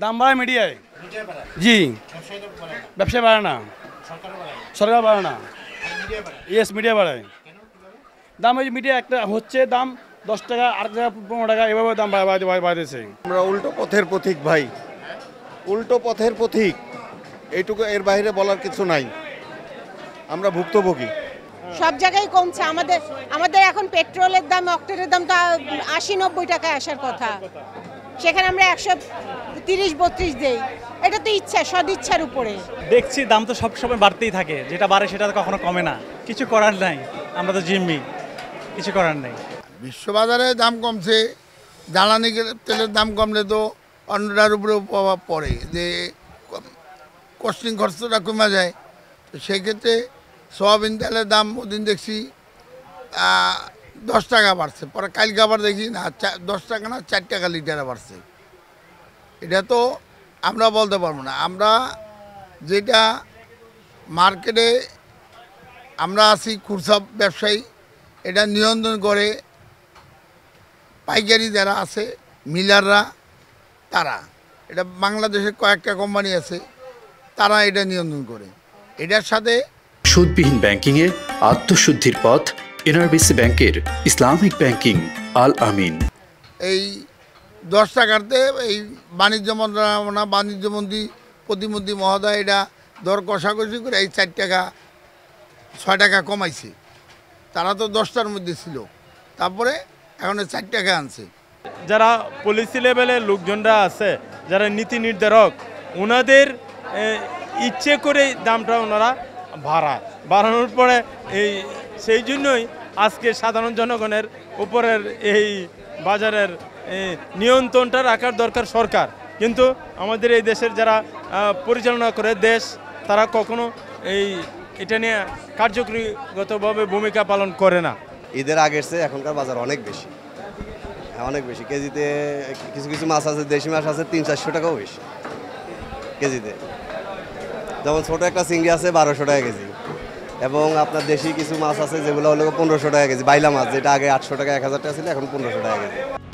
দাম বাড়ায় মিডিয়ায় জি ব্যবসায় বাড়ে না সরকার বাড়ে না ইয়েস মিডিয়া বাড়ায় দাম ওই মিডিয়া একটা হচ্ছে দাম দশ টাকা আট টাকা পনেরো টাকা এভাবে দাম বাড়িয়েছে আমরা উল্টো পথের পথিক ভাই উল্টো পথের পথিক এইটুকু এর বাইরে বলার কিছু নাই আমরা ভুক্তভোগী সব জায়গায় কমছে আমাদের আমাদের এখন পেট্রোলের দাম অক্টেনের দাম তো আশি নব্বই টাকায় আসার কথা সেখানে আমরা একশো তিরিশ বত্রিশ দেই এটা তো ইচ্ছা সদিচ্ছার উপরে দেখছি দাম তো সবসময় বাড়তেই থাকে যেটা বাড়ে সেটা কখনো কমে না কিছু করার নাই আমরা তো জিম্মি কিছু করার নাই বিশ্ববাজারে দাম কমছে জ্বালানি তেলের দাম কমলে তো অন্যটার উপরেও প্রভাব পড়ে যে কস্টিং খরচটা কমে যায় তো সেক্ষেত্রে সোয়াবিন তেলের দাম ওদিন দেখছি দশ টাকা বাড়ছে পরে কালকে আবার দেখি না দশ টাকা না চার টাকা লিটারে বাড়ছে এটা তো আমরা বলতে পারবো না আমরা যেটা মার্কেটে আমরা আছি খুচরা ব্যবসায়ী এটা নিয়ন্ত্রণ করে পাইকারি যারা আছে মিলাররা তারা এটা বাংলাদেশের কয়েকটা কোম্পানি আছে তারা এটা নিয়ন্ত্রণ করে এটার সাথে সুদবিহীন এ আত্মশুদ্ধির পথ এনআরবিসি ব্যাংকের ইসলামিক ব্যাংকিং আল আমিন এই দশ টাকাতে এই বাণিজ্য মন্ত্রণালয় বাণিজ্যমন্ত্রী প্রতিমন্ত্রী মহোদয় এটা দর কষাকষি করে এই চার টাকা ছয় টাকা কমাইছে তারা তো দশটার মধ্যে ছিল তারপরে এখন চার টাকা আনছে যারা পলিসি লেভেলে লোকজনরা আছে যারা নীতি নির্ধারক ওনাদের ইচ্ছে করে দামটা ওনারা ভাড়া বাড়ানোর পরে এই সেই জন্যই আজকে সাধারণ জনগণের উপরের এই বাজারের নিয়ন্ত্রণটা রাখার দরকার সরকার কিন্তু আমাদের এই দেশের যারা পরিচালনা করে দেশ তারা কখনো এই এটা নিয়ে কার্যকরীগতভাবে ভূমিকা পালন করে না ঈদের আগের চেয়ে এখনকার বাজার অনেক বেশি হ্যাঁ, অনেক বেশি কেজিতে কিছু কিছু মাছ আছে দেশি মাছ আছে তিন চারশো টাকাও বেশি কেজিতে যেমন ছোটো একটা চিংড়ি আছে বারোশো টাকা কেজি এবং আপনার দেশি কিছু মাছ আছে যেগুলো হলো পনেরোশো টাকা কেজি বাইলা মাছ যেটা আগে আটশো টাকা এক হাজার টাকা ছিল এখন পনেরোশো টাকা কেজি